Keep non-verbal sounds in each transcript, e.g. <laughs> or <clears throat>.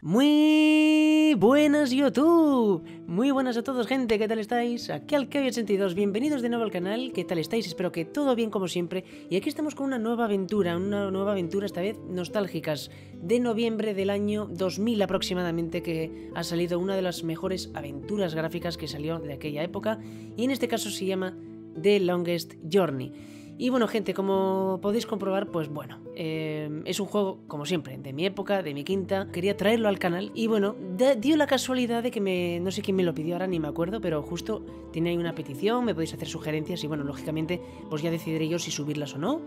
Muy buenas YouTube, muy buenas a todos gente, ¿qué tal estáis? Aquí al había sentido, bienvenidos de nuevo al canal, ¿qué tal estáis? Espero que todo bien como siempre y aquí estamos con una nueva aventura, una nueva aventura esta vez nostálgicas de noviembre del año 2000 aproximadamente que ha salido una de las mejores aventuras gráficas que salió de aquella época y en este caso se llama The Longest Journey. Y bueno, gente, como podéis comprobar, pues bueno, em, es un juego, como siempre, de mi época, de mi quinta. Quería traerlo al canal y bueno, dio la casualidad de que me. No sé quién me lo pidió ahora, ni me acuerdo, pero justo Tenía ahí una petición, me podéis hacer sugerencias y bueno, lógicamente, pues ya decidiré yo si subirlas o no.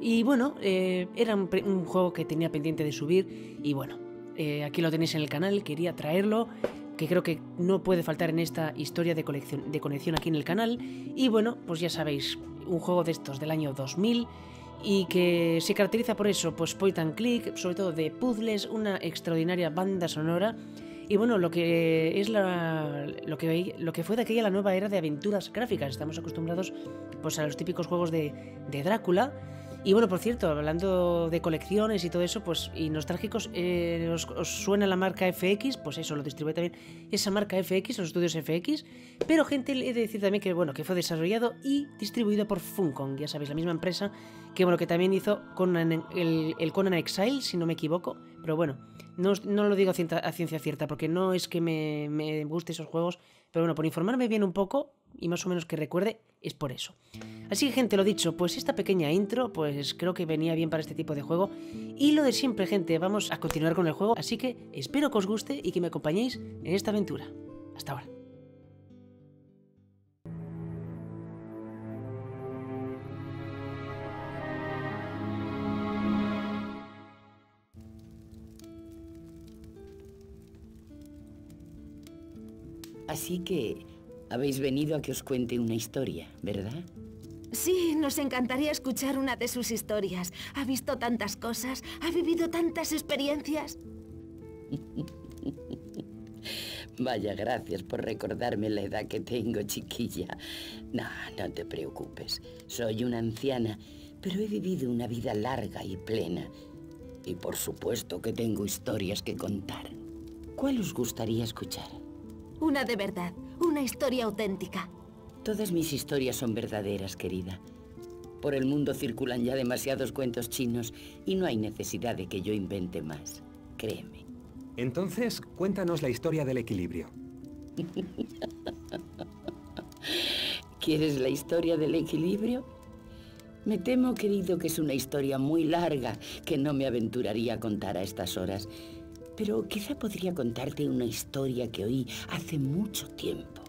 Y bueno, eh, era un, juego que tenía pendiente de subir y bueno, eh, aquí lo tenéis en el canal, quería traerlo que creo que no puede faltar en esta historia de, colección, de conexión aquí en el canal. Y bueno, pues ya sabéis, un juego de estos del año 2000 y que se caracteriza por eso, pues point and click, sobre todo de puzzles, una extraordinaria banda sonora y bueno, lo que es lo que lo que fue de aquella la nueva era de aventuras gráficas. Estamos acostumbrados pues a los típicos juegos de, de Drácula y bueno, por cierto, hablando de colecciones y todo eso, pues, y nostálgicos, eh, os, suena la marca FX, pues eso, lo distribuye también esa marca FX, los estudios FX, pero gente, he de decir también que, bueno, que fue desarrollado y distribuido por Funcom, ya sabéis, la misma empresa que, bueno, que también hizo con el, Conan Exile, si no me equivoco, pero bueno, no, lo digo a ciencia, cierta, porque no es que me, me guste esos juegos, pero bueno, por informarme bien un poco, y más o menos que recuerde, es por eso. Así que gente, lo dicho, pues esta pequeña intro, pues creo que venía bien para este tipo de juego. Y lo de siempre, gente, vamos a continuar con el juego, así que espero que os guste y que me acompañéis en esta aventura. Hasta ahora. Así que habéis venido a que os cuente una historia, ¿verdad? Sí, nos encantaría escuchar una de sus historias. Ha visto tantas cosas, ha vivido tantas experiencias. <laughs> Vaya, gracias por recordarme la edad que tengo, chiquilla. No, no te preocupes. Soy una anciana, pero he vivido una vida larga y plena. Y por supuesto que tengo historias que contar. ¿Cuál os gustaría escuchar? Una de verdad. Una historia auténtica. Todas mis historias son verdaderas, querida. Por el mundo circulan ya demasiados cuentos chinos y no hay necesidad de que yo invente más. Créeme. Entonces, cuéntanos la historia del equilibrio. <laughs> ¿Quieres la historia del equilibrio? Me temo, querido, que es una historia muy larga que no me aventuraría a contar a estas horas. Pero quizá podría contarte una historia que oí hace mucho tiempo.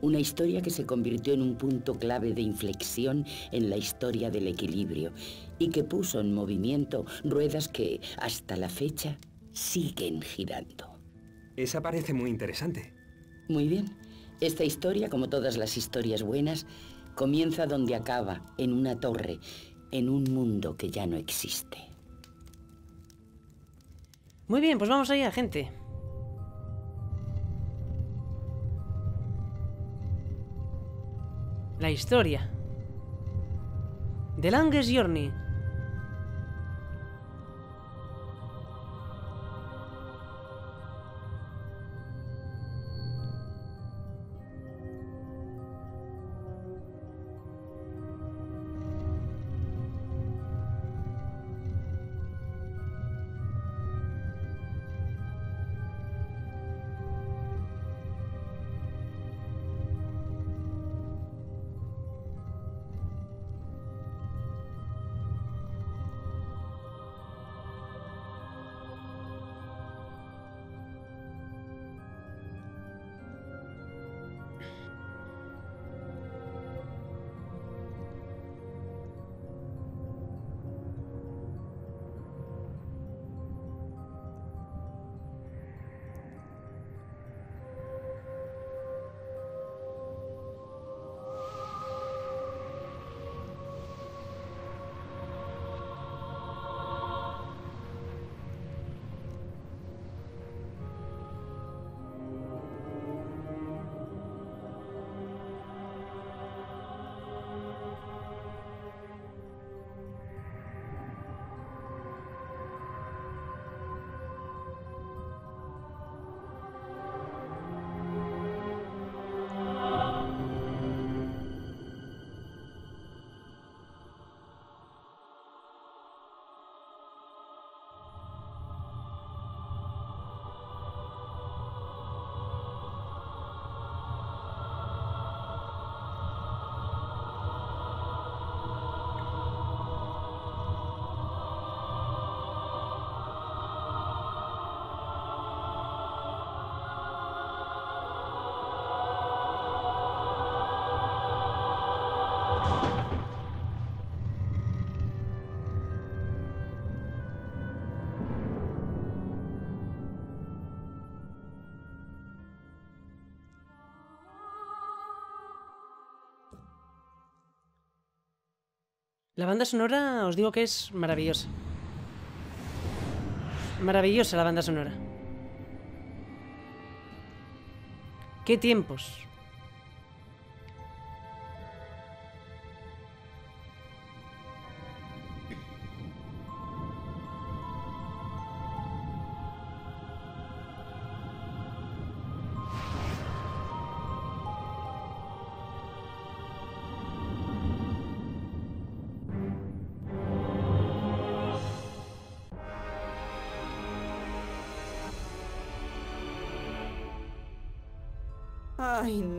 Una historia que se convirtió en un punto clave de inflexión en la historia del equilibrio y que puso en movimiento ruedas que, hasta la fecha, siguen girando. Esa parece muy interesante. Muy bien. Esta historia, como todas las historias buenas, comienza donde acaba, en una torre, en un mundo que ya no existe. Muy bien, pues vamos allá, gente. La historia. The Longest Journey. La banda sonora, os digo que es maravillosa. Maravillosa la banda sonora. ¿Qué tiempos?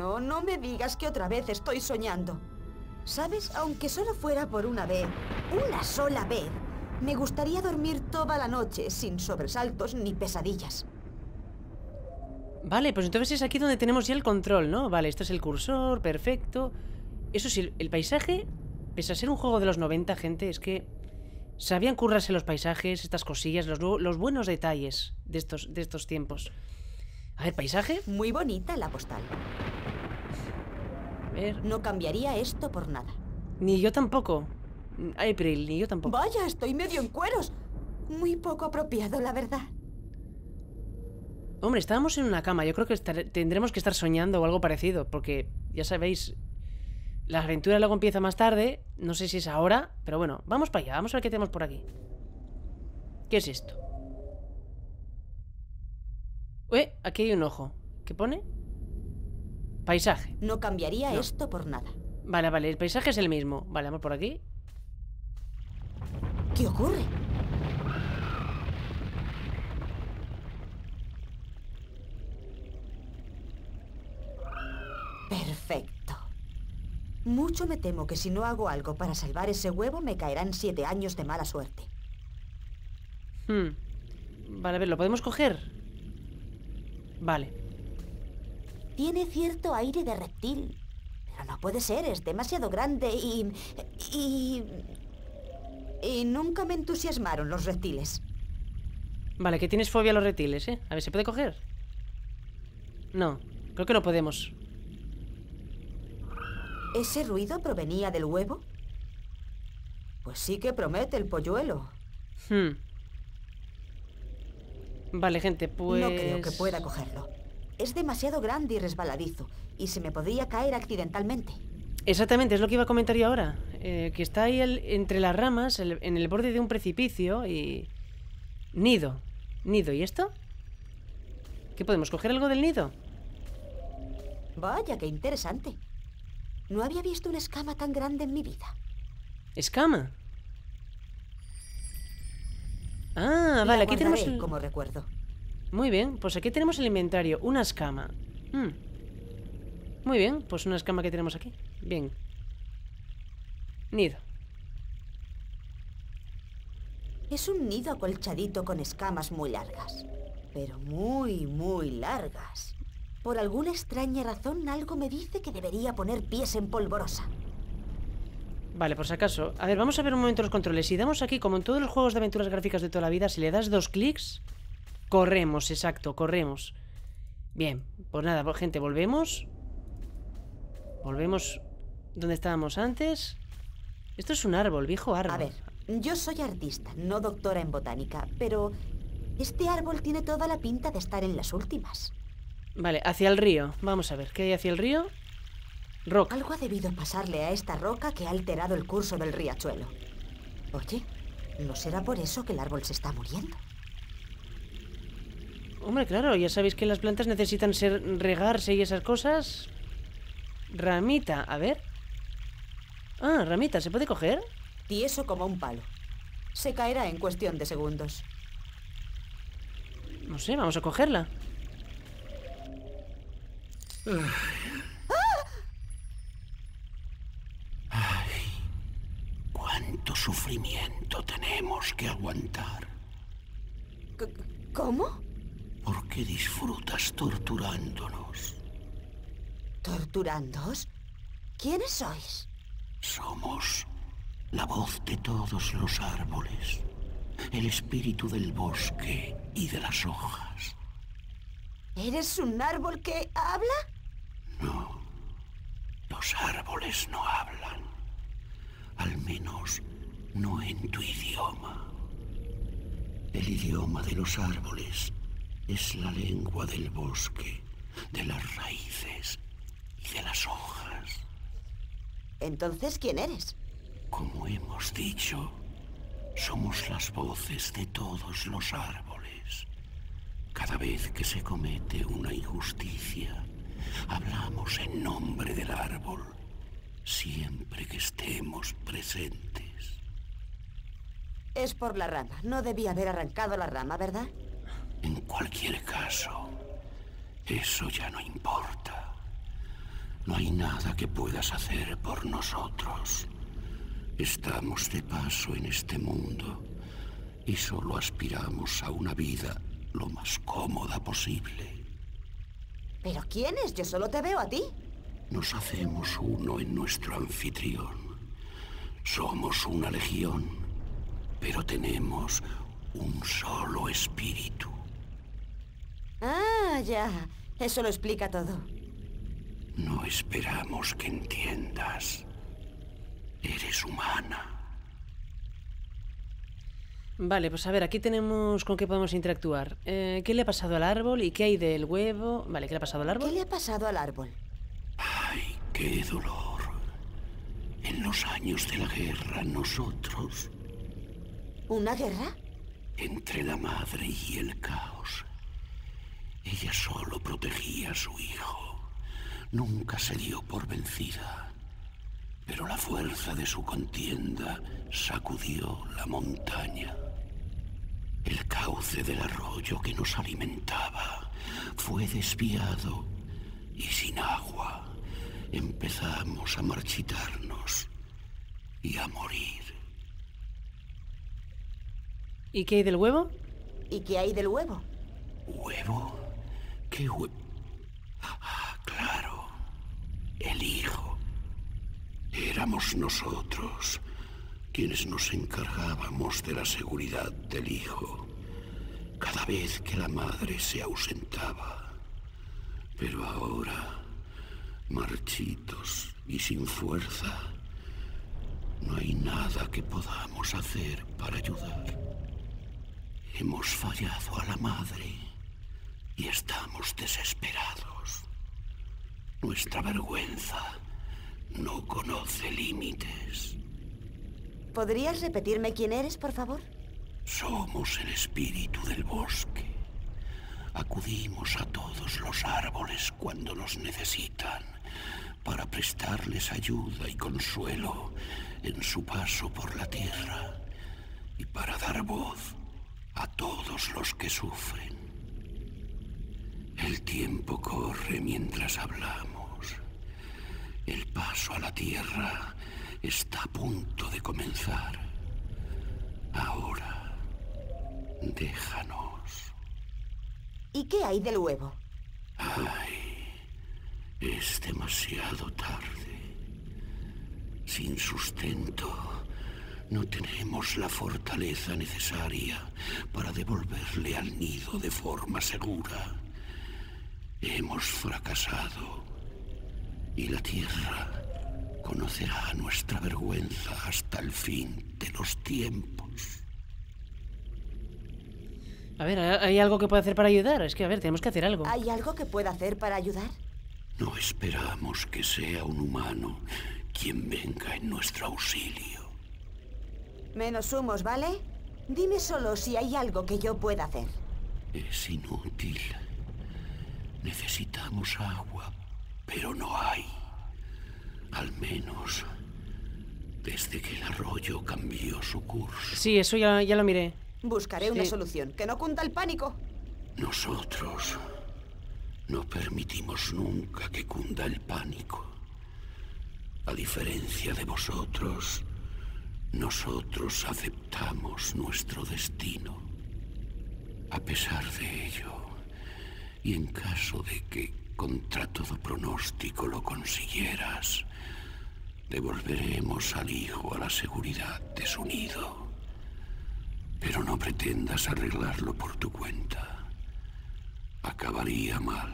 no, no me digas que otra vez estoy soñando. ¿Sabes? Aunque solo fuera por una vez, una sola vez, me gustaría dormir toda la noche sin sobresaltos ni pesadillas. Vale, pues entonces es aquí donde tenemos ya el control, ¿no? Vale, este es el cursor, perfecto. Eso sí, el paisaje, pese a ser un juego de los 90, gente, es que sabían currarse los paisajes, estas cosillas, los, buenos detalles de estos, de estos tiempos. A ver, paisaje. Muy bonita la postal. No cambiaría esto por nada. Ni yo tampoco. April, ni yo tampoco. Vaya, estoy medio en cueros. Muy poco apropiado, la verdad. Hombre, estábamos en una cama. Yo creo que tendremos que estar soñando o algo parecido. Porque, ya sabéis, la aventura luego empieza más tarde. No sé si es ahora. Pero bueno, vamos para allá. Vamos a ver qué tenemos por aquí. ¿Qué es esto? Eh, aquí hay un ojo. ¿Qué pone? Paisaje. No cambiaría esto por nada. Vale, vale, el paisaje es el mismo. Vale, vamos por aquí. ¿Qué ocurre? Perfecto. Mucho me temo que si no hago algo para salvar ese huevo me caerán siete años de mala suerte. Hmm. Vale, a ver, ¿lo podemos coger? Vale. Tiene cierto aire de reptil. Pero no puede ser, es demasiado grande y... y... Y nunca me entusiasmaron los reptiles. Vale, que tienes fobia a los reptiles, ¿eh? A ver, ¿se puede coger? No, creo que no podemos. ¿Ese ruido provenía del huevo? Pues sí que promete el polluelo. Hmm. Vale, gente, pues... No creo que pues pueda cogerlo. Es demasiado grande y resbaladizo, y se me podría caer accidentalmente. Exactamente, es lo que iba a comentar yo ahora. Eh, que está ahí entre las ramas, en el borde de un precipicio y... Nido. Nido, ¿y esto? ¿Qué podemos coger algo del nido? Vaya, qué interesante. No había visto una escama tan grande en mi vida. ¿Escama? Ah, vale, aquí tenemos... como recuerdo. Muy bien, pues aquí tenemos el inventario. Una escama. Mm. Muy bien, pues una escama que tenemos aquí. Bien. Nido. Es un nido acolchadito con escamas muy largas. Pero muy, muy largas. Por alguna extraña razón, algo me dice que debería poner pies en polvorosa. Vale, por si acaso. A ver, vamos a ver un momento los controles. Si damos aquí, como en todos los juegos de aventuras gráficas de toda la vida, si le das dos clics, Corremos, exacto, corremos. Bien, pues nada, pues, gente, volvemos. Volvemos donde estábamos antes. Esto es un árbol, viejo árbol. A ver, yo soy artista, no doctora en botánica, pero este árbol tiene toda la pinta de estar en las últimas. Vale, hacia el río. Vamos a ver, ¿qué hay hacia el río? Roca. Algo ha debido pasarle a esta roca que ha alterado el curso del riachuelo. Oye, ¿no será por eso que el árbol se está muriendo? Hombre, claro, ya sabéis que las plantas necesitan ser regarse y esas cosas. Ramita, a ver. Ah, ramita, ¿se puede coger? Tieso como un palo. Se caerá en cuestión de segundos. No sé, vamos a cogerla. Ay, cuánto sufrimiento tenemos que aguantar. ¿Cómo? disfrutas torturándonos. ¿Torturándoos? ¿Quiénes sois? Somos la voz de todos los árboles, el espíritu del bosque y de las hojas. ¿Eres un árbol que habla? No, los árboles no hablan. Al menos no en tu idioma. El idioma de los árboles es la lengua del bosque, de las raíces y de las hojas. Entonces, ¿quién eres? Como hemos dicho, somos las voces de todos los árboles. Cada vez que se comete una injusticia, hablamos en nombre del árbol, siempre que estemos presentes. Es por la rama. No debía haber arrancado la rama, ¿verdad? En cualquier caso, eso ya no importa. No hay nada que puedas hacer por nosotros. Estamos de paso en este mundo y solo aspiramos a una vida lo más cómoda posible. ¿Pero quién es? Yo solo te veo a ti. Nos hacemos uno en nuestro anfitrión. Somos una legión, pero tenemos un solo espíritu. Ah, ya. Eso lo explica todo. No esperamos que entiendas. Eres humana. Vale, pues a ver, aquí tenemos con qué podemos interactuar. Eh, ¿Qué le ha pasado al árbol y qué hay del huevo? Vale, ¿qué le ha pasado al árbol? ¿Qué le ha pasado al árbol? Ay, qué dolor. En los años de la guerra, nosotros... ¿Una guerra? Entre la madre y el caos. Ella solo protegía a su hijo. Nunca se dio por vencida. Pero la fuerza de su contienda sacudió la montaña. El cauce del arroyo que nos alimentaba fue desviado y sin agua empezamos a marchitarnos y a morir. ¿Y qué hay del huevo? ¿Y qué hay del huevo? ¿Huevo? ¿Qué hue... Ah, claro, el hijo. Éramos nosotros quienes nos encargábamos de la seguridad del hijo cada vez que la madre se ausentaba. Pero ahora, marchitos y sin fuerza, no hay nada que podamos hacer para ayudar. Hemos fallado a la madre y estamos desesperados. Nuestra vergüenza no conoce límites. ¿Podrías repetirme quién eres, por favor? Somos el espíritu del bosque. Acudimos a todos los árboles cuando nos necesitan para prestarles ayuda y consuelo en su paso por la tierra y para dar voz a todos los que sufren. El tiempo corre mientras hablamos. El paso a la tierra está a punto de comenzar. Ahora, déjanos. ¿Y qué hay del huevo? Ay, es demasiado tarde. Sin sustento, no tenemos la fortaleza necesaria para devolverle al nido de forma segura. Hemos fracasado y la tierra conocerá nuestra vergüenza hasta el fin de los tiempos. A ver, ¿hay algo que pueda hacer para ayudar? Es que, a ver, tenemos que hacer algo. ¿Hay algo que pueda hacer para ayudar? No esperamos que sea un humano quien venga en nuestro auxilio. Menos humos, ¿vale? Dime solo si hay algo que yo pueda hacer. Es inútil. Necesitamos agua, pero no hay. Al menos desde que el arroyo cambió su curso. Sí, eso ya, ya lo miré. Buscaré una solución, que no cunda el pánico. Nosotros no permitimos nunca que cunda el pánico. A diferencia de vosotros, nosotros aceptamos nuestro destino. A pesar de ello, y en caso de que contra todo pronóstico lo consiguieras, devolveremos al hijo a la seguridad de su nido. Pero no pretendas arreglarlo por tu cuenta. Acabaría mal.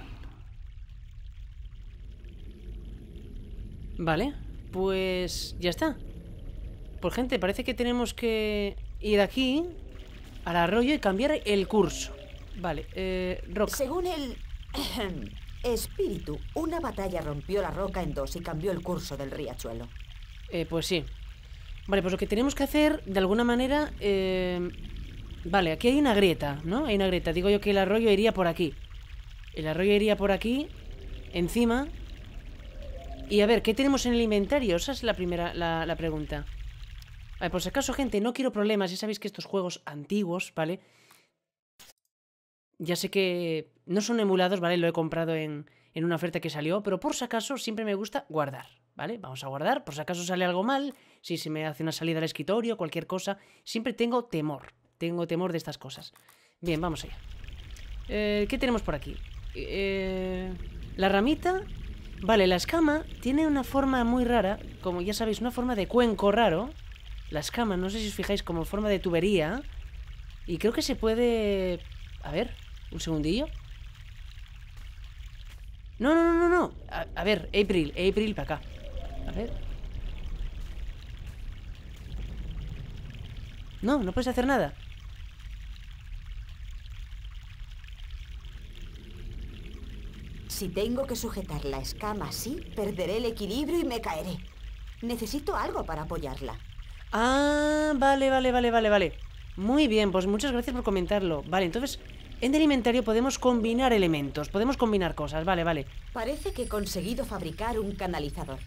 Vale, pues ya está. Pues gente, parece que tenemos que ir aquí al arroyo y cambiar el curso. Vale, eh, roca. Según el <clears throat> espíritu, una batalla rompió la roca en dos y cambió el curso del riachuelo. Eh, pues sí. Vale, pues lo que tenemos que hacer, de alguna manera... Eh... Vale, aquí hay una grieta, ¿no? Hay una grieta. Digo yo que el arroyo iría por aquí. El arroyo iría por aquí, encima. Y a ver, ¿qué tenemos en el inventario? Esa es la primera la, pregunta. Vale, por si acaso, gente, no quiero problemas. Ya sabéis que estos juegos antiguos, ¿vale? vale ya sé que no son emulados, ¿vale? Lo he comprado en, en una oferta que salió, pero por si acaso siempre me gusta guardar, ¿vale? Vamos a guardar, por si acaso sale algo mal, si se me hace una salida al escritorio, cualquier cosa, siempre tengo temor, tengo temor de estas cosas. Bien, vamos allá. Eh, ¿Qué tenemos por aquí? Eh, la ramita... Vale, la escama tiene una forma muy rara, como ya sabéis, una forma de cuenco raro. La escama, no sé si os fijáis, como forma de tubería. Y creo que se puede... A ver, un segundillo. No, no, no, no, no. A, ver, April, April para acá. A ver. No, no puedes hacer nada. Si tengo que sujetar la escama así, perderé el equilibrio y me caeré. Necesito algo para apoyarla. Ah, vale, vale, vale, vale, vale. Muy bien, pues muchas gracias por comentarlo. Vale, entonces en el inventario podemos combinar elementos, podemos combinar cosas, vale, vale. Parece que he conseguido fabricar un canalizador.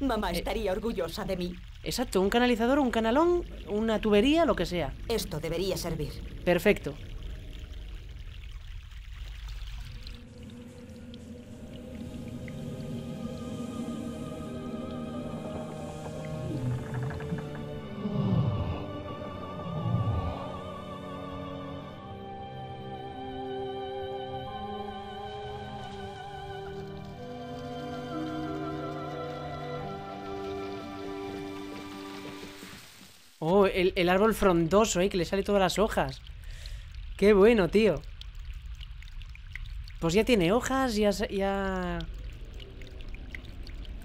Mamá eh. estaría orgullosa de mí. Exacto, un canalizador, un canalón, una tubería, lo que sea. Esto debería servir. Perfecto. el, árbol frondoso, ¿eh? Que le sale todas las hojas. Qué bueno, tío. Pues ya tiene hojas, ya... ya...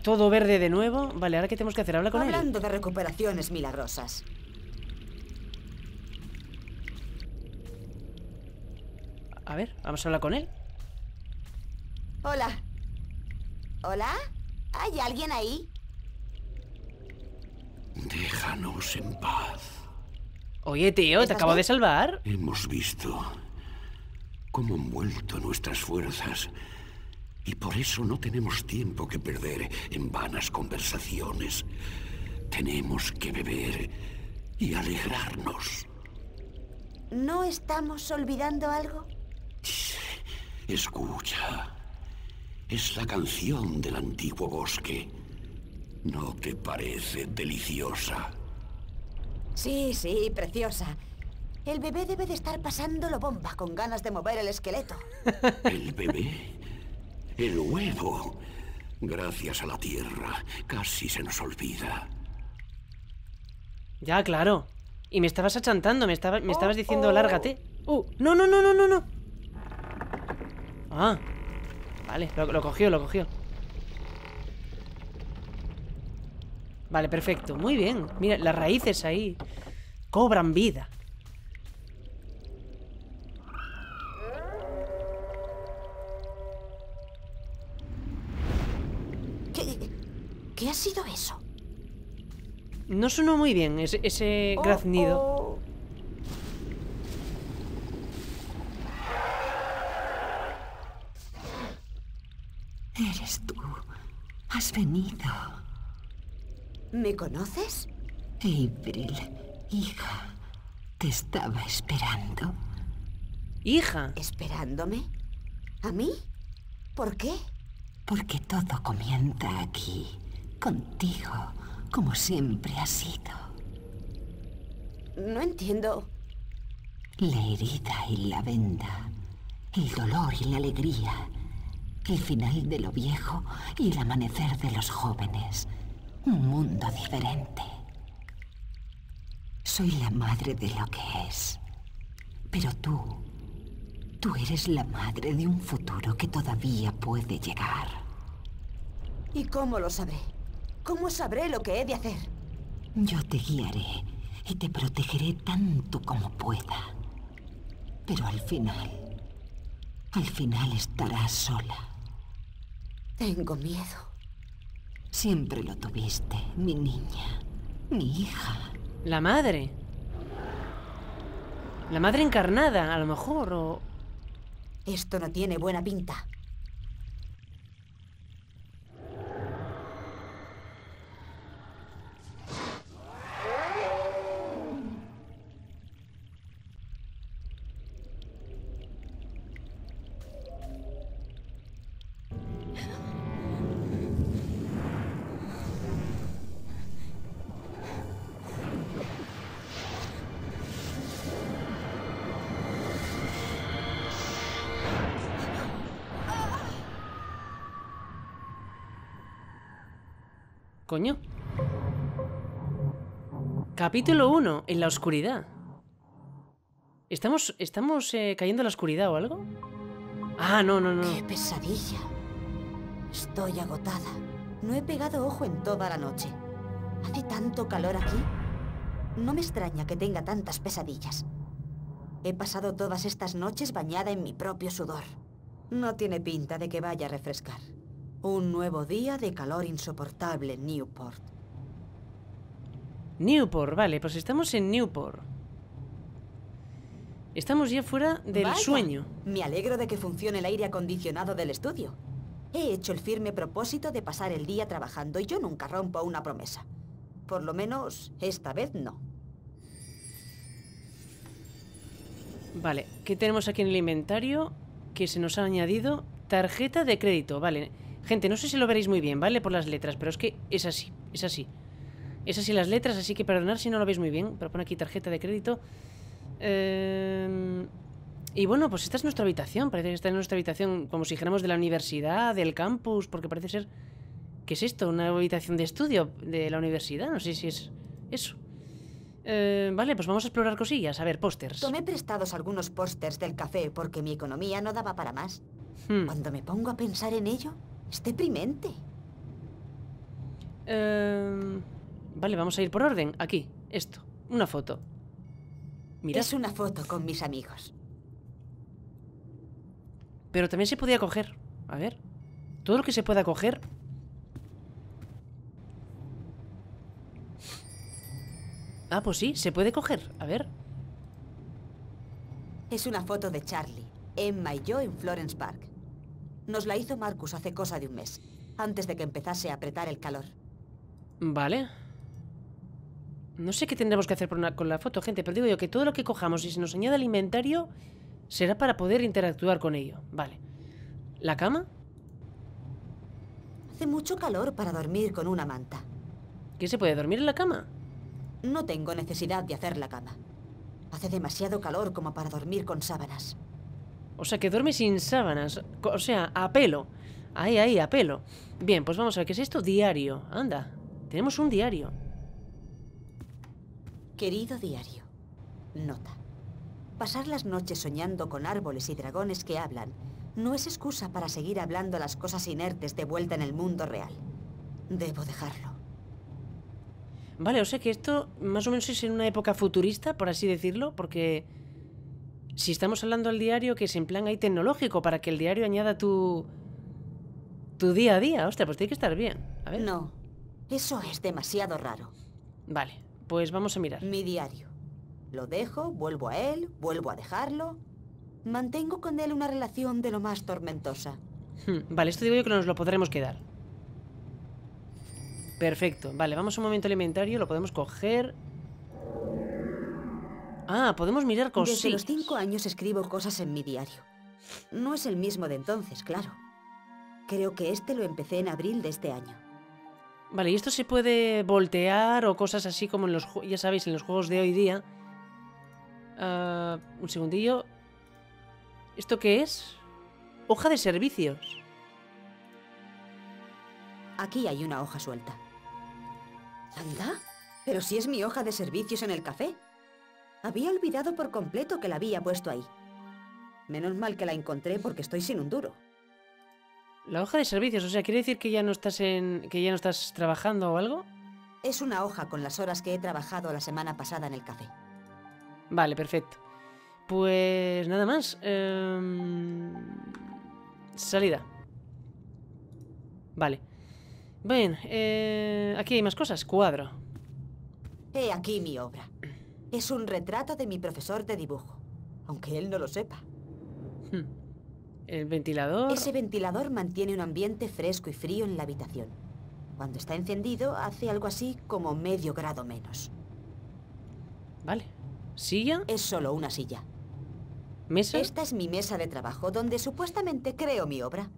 Todo verde de nuevo. Vale, ahora qué tenemos que hacer, habla con él. Hablando de recuperaciones milagrosas. A ver, vamos a hablar con él. Hola. ¿Hola? ¿Hay alguien ahí? Déjanos en paz. Oye, tío, te acabo de salvar. Hemos visto cómo han vuelto nuestras fuerzas. Y por eso no tenemos tiempo que perder en vanas conversaciones. Tenemos que beber y alegrarnos. ¿No estamos olvidando algo? Escucha. Es la canción del antiguo bosque. ¿No te parece deliciosa? Sí, sí, preciosa. El bebé debe de estar pasándolo bomba con ganas de mover el esqueleto. <laughs> ¿El bebé? ¿El huevo? Gracias a la tierra, casi se nos olvida. Ya, claro. Y me estabas achantando, me, me estabas oh, diciendo oh. lárgate. ¡Uh! ¡No, no, no, no, no, no! Ah, vale, lo cogió, lo cogió. Vale, perfecto. Muy bien. Mira, las raíces ahí cobran vida. ¿Qué, ha sido eso? No suena muy bien ese, oh, graznido. Oh. Eres tú. Has venido. ¿Me conoces? April, hija, te estaba esperando. ¿Hija? ¿Esperándome? ¿A mí? ¿Por qué? Porque todo comienza aquí, contigo, como siempre ha sido. No entiendo. La herida y la venda, el dolor y la alegría, el final de lo viejo y el amanecer de los jóvenes. Un mundo diferente. Soy la madre de lo que es. Pero tú, tú eres la madre de un futuro que todavía puede llegar. ¿Y cómo lo sabré? ¿Cómo sabré lo que he de hacer? Yo te guiaré y te protegeré tanto como pueda. Pero al final, al final estarás sola. Tengo miedo. Siempre lo tuviste, mi niña, mi hija. La madre. La madre encarnada, a lo mejor, o... Esto no tiene buena pinta. Capítulo 1, en la oscuridad. ¿Estamos, estamos eh, cayendo en la oscuridad o algo? Ah, no, no, no. Qué pesadilla. Estoy agotada. No he pegado ojo en toda la noche. Hace tanto calor aquí. No me extraña que tenga tantas pesadillas. He pasado todas estas noches bañada en mi propio sudor. No tiene pinta de que vaya a refrescar. Un nuevo día de calor insoportable en Newport. Newport, vale, pues estamos en Newport. Estamos ya fuera del sueño. Me alegro de que funcione el aire acondicionado del estudio. He hecho el firme propósito de pasar el día trabajando y yo nunca rompo una promesa. Por lo menos, esta vez no. Vale, ¿qué tenemos aquí en el inventario? Que se nos ha añadido tarjeta de crédito, vale. Gente, no sé si lo veréis muy bien, ¿vale? Por las letras, pero es que es así, es así. Es así las letras, así que perdonad si no lo veis muy bien, pero pone aquí tarjeta de crédito. Eh, y bueno, pues esta es nuestra habitación, parece que está en nuestra habitación como si dijéramos de la universidad, del campus, porque parece ser... ¿Qué es esto? Una habitación de estudio de la universidad, no sé si es eso. Eh, vale, pues vamos a explorar cosillas. A ver, pósters. Tomé prestados algunos pósters del café porque mi economía no daba para más. Hmm. Cuando me pongo a pensar en ello, es em, vale, vamos a ir por orden. Aquí, esto. Una foto. Miras Es una foto con mis amigos. Pero también se podía coger. A ver. Todo lo que se pueda coger... Ah, pues sí, se puede coger. A ver. Es una foto de Charlie, Emma y yo en Florence Park. Nos la hizo Marcus hace cosa de un mes, antes de que empezase a apretar el calor. Vale. No sé qué tendremos que hacer con la foto, gente, pero digo yo que todo lo que cojamos y se nos añade al inventario será para poder interactuar con ello. Vale. ¿La cama? Hace mucho calor para dormir con una manta. ¿Qué se puede dormir en la cama? No tengo necesidad de hacer la cama. Hace demasiado calor como para dormir con sábanas. O sea, que duerme sin sábanas. O sea, a pelo. Ahí, ahí, a pelo. Bien, pues vamos a ver, ¿qué es esto? Diario. Anda, tenemos un diario. Querido diario, nota. Pasar las noches soñando con árboles y dragones que hablan no es excusa para seguir hablando las cosas inertes de vuelta en el mundo real. Debo dejarlo. Vale, o sea que esto más o menos es en una época futurista, por así decirlo, porque si estamos hablando al diario, que es en plan ahí tecnológico, para que el diario añada tu. tu día a día. Hostia, pues tiene que estar bien. A ver. No. Eso es demasiado raro. Vale, pues vamos a mirar. Mi diario. Lo dejo, vuelvo a él, vuelvo a dejarlo. Mantengo con él una relación de lo más tormentosa. Hmm, vale, esto digo yo que nos lo podremos quedar. Perfecto. Vale, vamos un momento al inventario, lo podemos coger. Ah, podemos mirar cosas. Desde los cinco años escribo cosas en mi diario. No es el mismo de entonces, claro. Creo que este lo empecé en abril de este año. Vale, y esto se puede voltear o cosas así como en los ya sabéis, en los juegos de hoy día. Ah, un segundillo. ¿Esto qué es? Hoja de servicios. Aquí hay una hoja suelta. ¿Anda? Pero si es mi hoja de servicios en el café. Había olvidado por completo que la había puesto ahí. Menos mal que la encontré porque estoy sin un duro. La hoja de servicios, o sea, ¿quiere decir que ya no estás en. que ya no estás trabajando o algo? Es una hoja con las horas que he trabajado la semana pasada en el café. Vale, perfecto. Pues nada más. Em, salida. Vale. Bien, eh, aquí hay más cosas. Cuadro. He aquí mi obra. Es un retrato de mi profesor de dibujo, aunque él no lo sepa. Hmm. ¿El ventilador? Ese ventilador mantiene un ambiente fresco y frío en la habitación. Cuando está encendido, hace algo así como medio grado menos. Vale. ¿Silla? Es solo una silla. ¿Mesa? Esta es mi mesa de trabajo, donde supuestamente creo mi obra.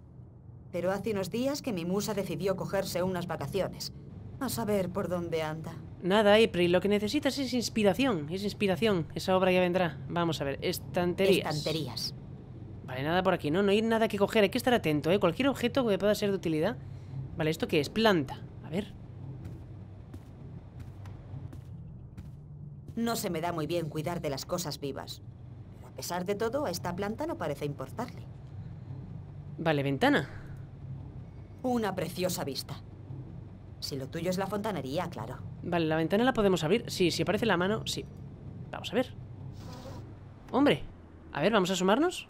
Pero hace unos días que mi musa decidió cogerse unas vacaciones. A saber por dónde anda. Nada, April, lo que necesitas es inspiración, es inspiración. Esa obra ya vendrá. Vamos a ver, estanterías. Estanterías. Vale, nada por aquí, ¿no? No hay nada que coger, hay que estar atento, ¿eh? Cualquier objeto que pueda ser de utilidad. Vale, ¿esto qué es? Planta. A ver. No se me da muy bien cuidar de las cosas vivas. A pesar de todo, a esta planta no parece importarle. Vale, ventana. Una preciosa vista. Si lo tuyo es la fontanería, claro. Vale, la ventana la podemos abrir. Sí, si aparece la mano, sí. Vamos a ver. Hombre. A ver, vamos a sumarnos?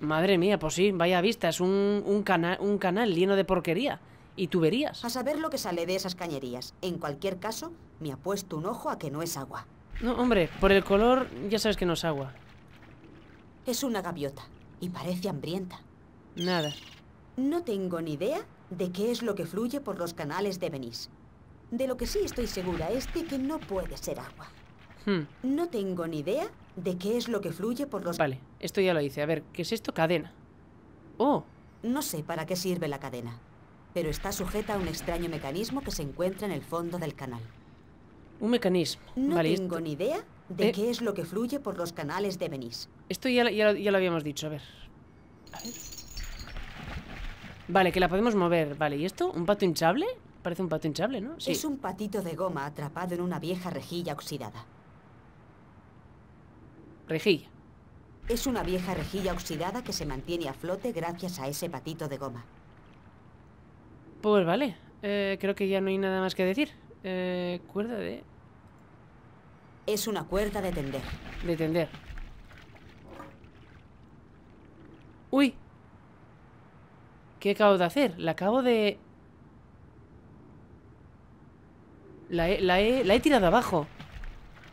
Madre mía, pues sí, vaya vista. Es un, un canal lleno de porquería y tuberías. A saber lo que sale de esas cañerías. En cualquier caso, me ha puesto un ojo a que no es agua. No, hombre, por el color ya sabes que no es agua. Es una gaviota y parece hambrienta. Nada. No tengo ni idea de qué es lo que fluye por los canales de Venís. De lo que sí estoy segura es de que no puede ser agua. Hmm. No tengo ni idea de qué es lo que fluye por los... Vale, esto ya lo hice. A ver, ¿qué es esto? Cadena. Oh. No sé para qué sirve la cadena, pero está sujeta a un extraño mecanismo que se encuentra en el fondo del canal. Un mecanismo. No tengo ni idea de eh. qué es lo que fluye por los canales de Venís. Esto ya, ya, ya lo habíamos dicho, a ver. A ver. Vale, que la podemos mover. Vale, ¿y esto? ¿Un pato hinchable? Parece un pato hinchable, ¿no? Sí. Es un patito de goma atrapado en una vieja rejilla oxidada. Rejilla. Es una vieja rejilla oxidada que se mantiene a flote gracias a ese patito de goma. Pues vale. Eh, creo que ya no hay nada más que decir. Eh, cuerda de... Es una cuerda de tender. De tender. Uy, ¿Qué acabo de hacer? La acabo de... La he, tirado abajo.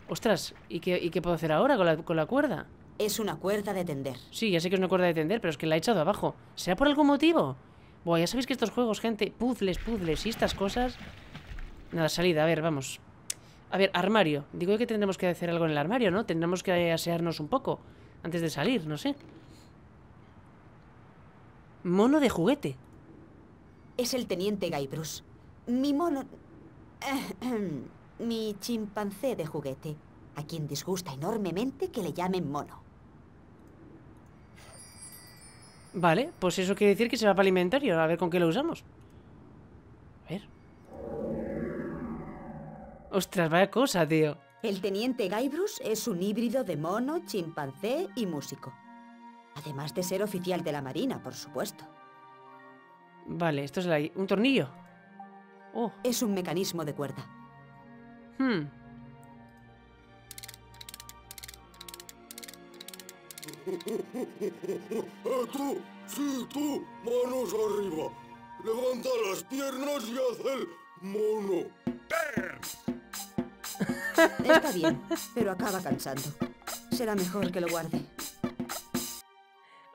Ostras, ¿y qué, puedo hacer ahora con la, con la cuerda? Es una cuerda de tender. Sí, ya sé que es una cuerda de tender, pero es que la he echado abajo. ¿Será por algún motivo? Buah, ya sabéis que estos juegos, gente, puzzles, puzzles y estas cosas... Nada, salida, a ver, vamos. A ver, armario. Digo que tendremos que hacer algo en el armario, ¿no? Tendremos que asearnos un poco antes de salir, no sé. Mono de juguete. Es el teniente Guybrush. Mi mono... <clears throat> Mi chimpancé de juguete, a quien disgusta enormemente que le llamen mono. Vale, pues eso quiere decir que se va para el inventario. A ver con qué lo usamos. A ver. Ostras, vaya cosa, tío. El teniente Guybrush es un híbrido de mono, chimpancé y músico. Además de ser oficial de la Marina, por supuesto. Vale, esto es la... un tornillo. Oh. Es un mecanismo de cuerda. Hmm. tú, sí, tú, manos arriba. Levanta las piernas y haz el mono. Está bien, pero acaba cansando. Será mejor que lo guarde.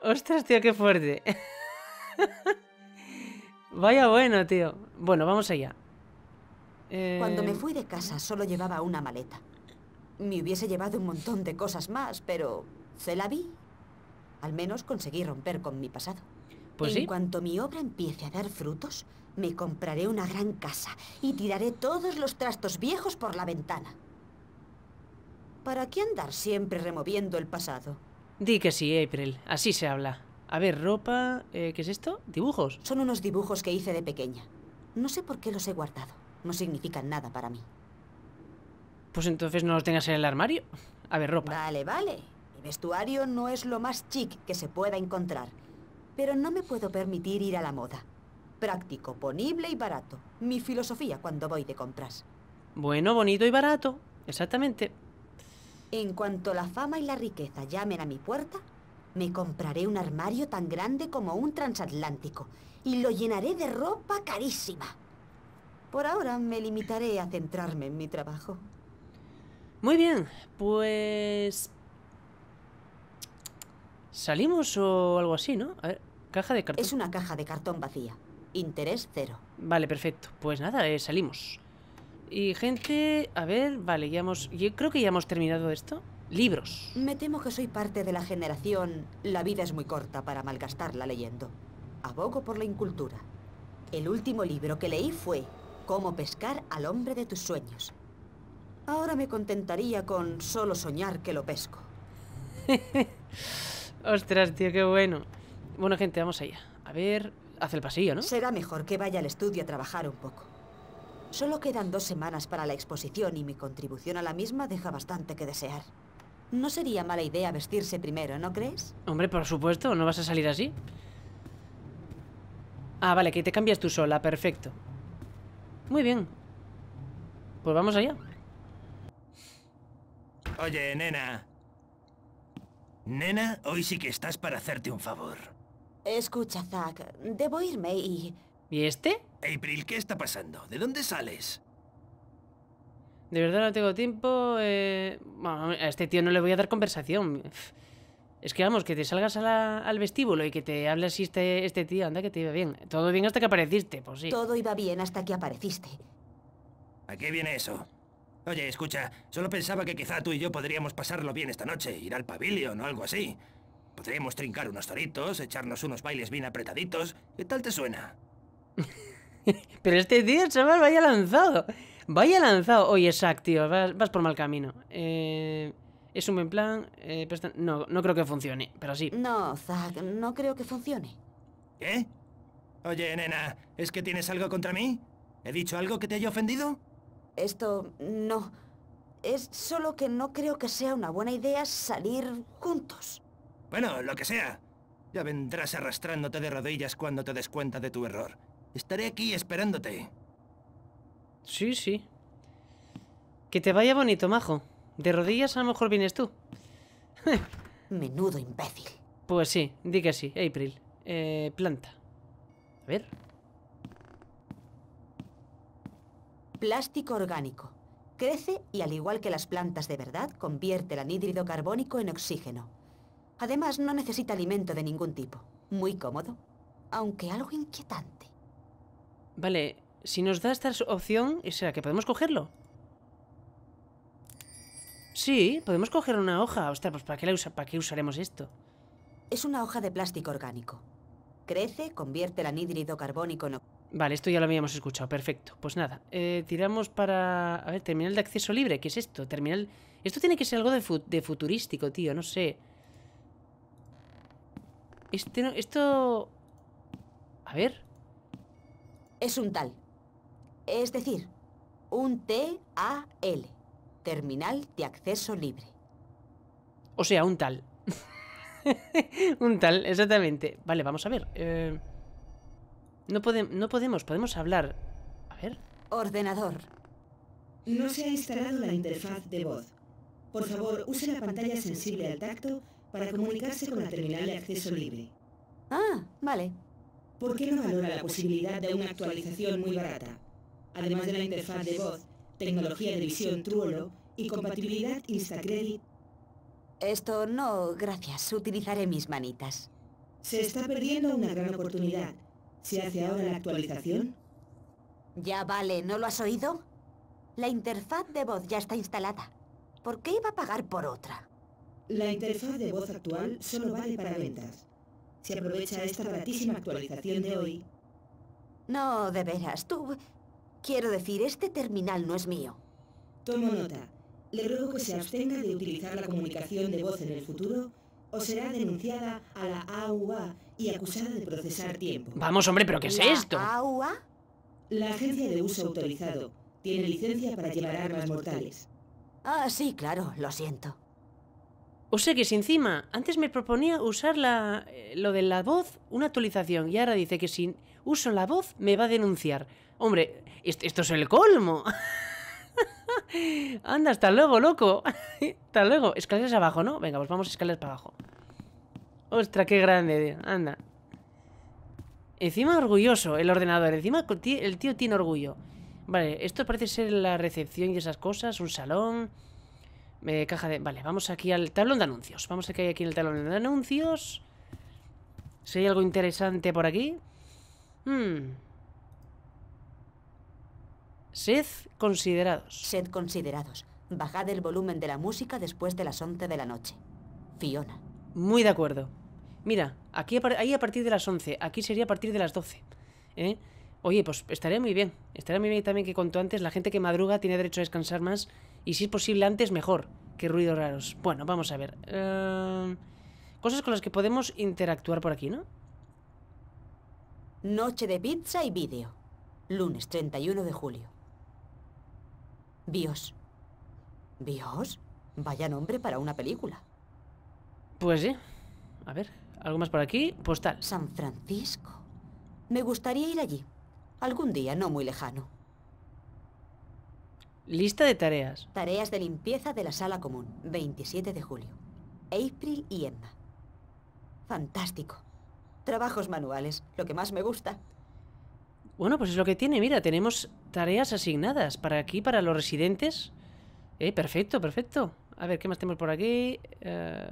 Ostras, tío, qué fuerte. Vaya bueno, tío. Bueno, vamos allá. Cuando me eh, fui de casa solo llevaba una maleta. Me hubiese llevado un montón de cosas más, pero se la vi. Al menos conseguí romper con mi pasado. Pues en cuanto mi obra empiece a dar frutos, me compraré una gran casa y tiraré todos los trastos viejos por la ventana. ¿Para qué andar siempre removiendo el pasado? Di que sí, April. Así se habla. A ver, ropa... Eh, ¿Qué es esto? ¿Dibujos? Son unos dibujos que hice de pequeña. No sé por qué los he guardado. No significan nada para mí. Pues entonces no los tengas en el armario. A ver, ropa. Vale, vale. El vestuario no es lo más chic que se pueda encontrar. Pero no me puedo permitir ir a la moda. Práctico, ponible y barato. Mi filosofía cuando voy de compras. Bueno, bonito y barato. Exactamente. En cuanto la fama y la riqueza llamen a mi puerta, me compraré un armario tan grande como un transatlántico y lo llenaré de ropa carísima. Por ahora me limitaré a centrarme en mi trabajo. Muy bien, pues... Salimos o algo así, ¿no? A ver, caja de cartón. Es una caja de cartón vacía. Interés cero. Vale, perfecto. Pues nada, eh, salimos. Y gente, a ver, vale, ya hemos, yo creo que ya hemos terminado esto. Libros. Me temo que soy parte de la generación La vida es muy corta para malgastarla leyendo. Abogo por la incultura. El último libro que leí fue Cómo pescar al hombre de tus sueños. Ahora me contentaría con solo soñar que lo pesco. <laughs> Ostras, tío, qué bueno. Bueno, gente, vamos allá. A ver, hace el pasillo, ¿no? Será mejor que vaya al estudio a trabajar un poco. Solo quedan dos semanas para la exposición y mi contribución a la misma deja bastante que desear. No sería mala idea vestirse primero, ¿no crees? Hombre, por supuesto, no vas a salir así. Ah, vale, que te cambias tú sola, perfecto. Muy bien. Pues vamos allá. Oye, nena. Nena, hoy sí que estás para hacerte un favor. Escucha, Zack, debo irme y... ¿Y este? April, ¿qué está pasando? ¿De dónde sales? De verdad no tengo tiempo. Eh, bueno, a este tío no le voy a dar conversación. Es que vamos, que te salgas al vestíbulo y que te hable así este, este tío, anda que te iba bien. Todo bien hasta que apareciste, pues sí. Todo iba bien hasta que apareciste. ¿A qué viene eso? Oye, escucha, solo pensaba que quizá tú y yo podríamos pasarlo bien esta noche, ir al pabellón o algo así. Podríamos trincar unos toritos, echarnos unos bailes bien apretaditos. ¿Qué tal te suena? <laughs> Pero este tío, chaval, vaya lanzado. Vaya lanzado. Oye, Zack, tío, vas, por mal camino. Eh, es un buen plan. Eh, este no, no creo que funcione, pero sí. No, Zack, no creo que funcione. ¿Qué? ¿Eh? Oye, nena, ¿es que tienes algo contra mí? ¿He dicho algo que te haya ofendido? Esto... no. Es solo que no creo que sea una buena idea salir juntos. Bueno, lo que sea. Ya vendrás arrastrándote de rodillas cuando te des cuenta de tu error. Estaré aquí esperándote. Sí, sí. Que te vaya bonito, majo. De rodillas a lo mejor vienes tú. <laughs> Menudo imbécil. Pues sí, di que sí, April. Eh, planta. A ver. Plástico orgánico. Crece y al igual que las plantas de verdad, convierte el anhídrido carbónico en oxígeno. Además, no necesita alimento de ningún tipo. Muy cómodo, aunque algo inquietante. Vale, si nos da esta opción, ¿será que podemos cogerlo? Sí, podemos coger una hoja. Ostras, pues ¿para qué, la usa ¿para usaremos esto? Es una hoja de plástico orgánico. Crece, convierte el anhídrido carbónico en... Vale, esto ya lo habíamos escuchado, perfecto. Pues nada, eh, tiramos para... A ver, terminal de acceso libre, ¿qué es esto? Terminal... Esto tiene que ser algo de, futurístico, tío, no sé. Este no... Esto... A ver... Es un tal. Es decir, un T-A-L. Terminal de acceso libre. O sea, un tal. <laughs> un tal, exactamente. Vale, vamos a ver. Eh, no, no podemos, podemos hablar. A ver. Ordenador. No se ha instalado la interfaz de voz. Por favor, use la pantalla sensible al tacto para comunicarse con la terminal de acceso libre. Ah, vale. ¿Por qué no valora la posibilidad de una actualización muy barata? Además de la interfaz de voz, tecnología de visión Truolo y compatibilidad Instacredit. Esto no, gracias. Utilizaré mis manitas. Se está perdiendo una gran oportunidad. ¿Se hace ahora la actualización? Ya vale, ¿no lo has oído? La interfaz de voz ya está instalada. ¿Por qué iba a pagar por otra? La interfaz de voz actual solo vale para ventas. Si aprovecha esta ratísima actualización de hoy. No, de veras, tú... Quiero decir, este terminal no es mío. Tomo nota. Le ruego que se abstenga de utilizar la comunicación de voz en el futuro o será denunciada a la AUA y acusada de procesar tiempo. Vamos, hombre, ¿pero qué es esto? ¿AUA? La agencia de uso autorizado. Tiene licencia para llevar armas mortales. Ah, sí, claro, lo siento. O sea que si encima, antes me proponía usar la, eh, lo de la voz, una actualización, y ahora dice que si uso la voz me va a denunciar. Hombre, esto, es el colmo. <laughs> Anda, hasta luego, loco. <laughs> hasta luego. Escaleras abajo, ¿no? Venga, pues vamos escaleras para abajo. Ostras, qué grande, tío. Anda. Encima orgulloso el ordenador. Encima el tío tiene orgullo. Vale, esto parece ser la recepción y esas cosas, un salón caja de... Vale, vamos aquí al tablón de anuncios. Vamos a que hay aquí en el tablón de anuncios. Si hay algo interesante por aquí. Hmm. Sed considerados. Sed considerados. Bajad el volumen de la música después de las 11 de la noche. Fiona. Muy de acuerdo. Mira, aquí ahí a partir de las 11. Aquí sería a partir de las 12. ¿Eh? Oye, pues estaría muy bien. Estaría muy bien también que cuanto antes la gente que madruga tiene derecho a descansar más y si es posible antes mejor Qué ruidos raros. Bueno, vamos a ver. Em, cosas con las que podemos interactuar por aquí, ¿no? Noche de pizza y vídeo. Lunes 31 de julio. Bios. ¿Bios? Vaya nombre para una película. Pues sí. A ver, ¿algo más por aquí? Postal. Pues San Francisco. Me gustaría ir allí. Algún día no muy lejano. Lista de tareas. Tareas de limpieza de la sala común, 27 de julio. April y Emma. Fantástico. Trabajos manuales, lo que más me gusta. Bueno, pues es lo que tiene. Mira, tenemos tareas asignadas para aquí, para los residentes. Eh, perfecto, perfecto. A ver, ¿qué más tenemos por aquí? Eh,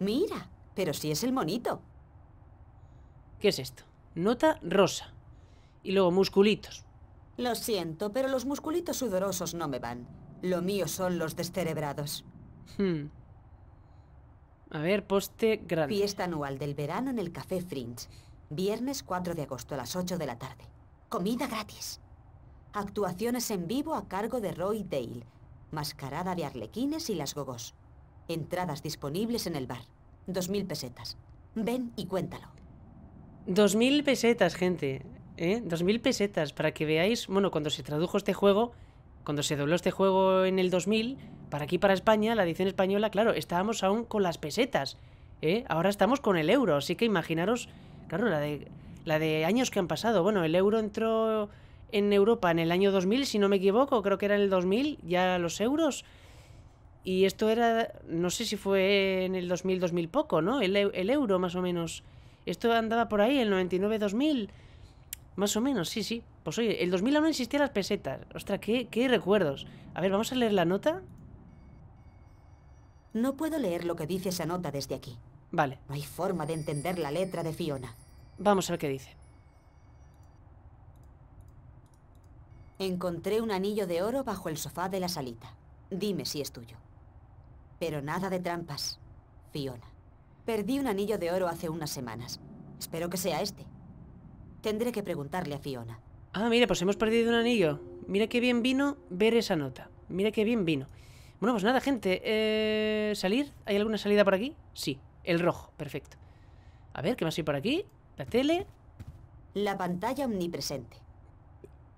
Mira, pero si es el monito. ¿Qué es esto? Nota rosa. Y luego musculitos. Lo siento, pero los musculitos sudorosos no me van. Lo mío son los descerebrados. Hmm. A ver, poste grande. Fiesta anual del verano en el Café Fringe. Viernes 4 de agosto a las 8 de la tarde. Comida gratis. Actuaciones en vivo a cargo de Roy Dale. Mascarada de arlequines y las gogos. Entradas disponibles en el bar. 2.000 pesetas. Ven y cuéntalo. 2.000 pesetas, gente. ¿eh? 2.000 pesetas, para que veáis, bueno, cuando se tradujo este juego, cuando se dobló este juego en el 2000, para aquí, para España, la edición española, claro, estábamos aún con las pesetas, ¿eh? Ahora estamos con el euro, así que imaginaros, claro, la de, la de años que han pasado. Bueno, el euro entró en Europa en el año 2000, si no me equivoco, creo que era en el 2000, ya los euros. Y esto era, no sé si fue en el 2000, 2000 poco, ¿no? El, euro más o menos. Esto andaba por ahí, el 99, 2000. Más o menos, sí, sí. Pues oye, el 2000 insistió existían las pesetas. Ostras, qué, qué recuerdos. A ver, vamos a leer la nota. No puedo leer lo que dice esa nota desde aquí. Vale. No hay forma de entender la letra de Fiona. Vamos a ver qué dice. Encontré un anillo de oro bajo el sofá de la salita. Dime si es tuyo. Pero nada de trampas, Fiona. Perdí un anillo de oro hace unas semanas. Espero que sea este. Tendré que preguntarle a Fiona. Ah, mira, pues hemos perdido un anillo. Mira qué bien vino ver esa nota. Mira qué bien vino. Bueno, pues nada, gente. Eh, ¿Salir? ¿Hay alguna salida por aquí? Sí, el rojo, perfecto. A ver, ¿qué más hay por aquí? La tele. La pantalla omnipresente.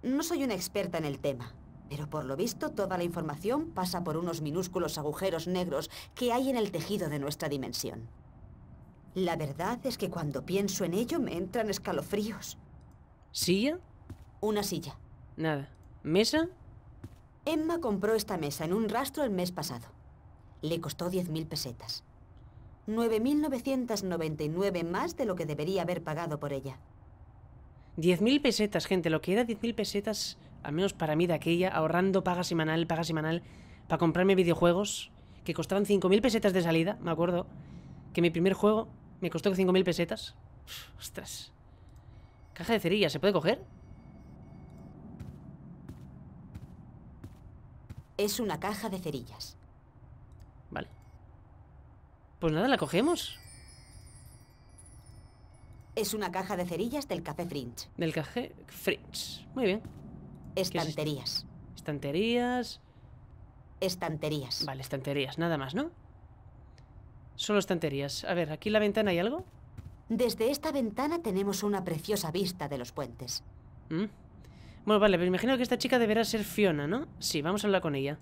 No soy una experta en el tema, pero por lo visto toda la información pasa por unos minúsculos agujeros negros que hay en el tejido de nuestra dimensión. La verdad es que cuando pienso en ello me entran escalofríos. ¿Silla? Una silla. Nada. ¿Mesa? Emma compró esta mesa en un rastro el mes pasado. Le costó 10.000 pesetas. 9.999 más de lo que debería haber pagado por ella. 10.000 pesetas, gente. Lo que era 10.000 pesetas, al menos para mí de aquella, ahorrando paga semanal, paga semanal, para comprarme videojuegos que costaban 5.000 pesetas de salida, me acuerdo. Que mi primer juego me costó 5.000 pesetas. ostras. Caja de cerillas, ¿se puede coger? Es una caja de cerillas. Vale. Pues nada, la cogemos. Es una caja de cerillas del Café Fringe. Del Café Fringe. Muy bien. Estanterías. Estanterías. Estanterías. Vale, estanterías, nada más, ¿no? Solo estanterías. A ver, ¿aquí en la ventana hay algo? Desde esta ventana tenemos una preciosa vista de los puentes. Mm. Bueno, vale, pero imagino que esta chica deberá ser Fiona, ¿no? Sí, vamos a hablar con ella.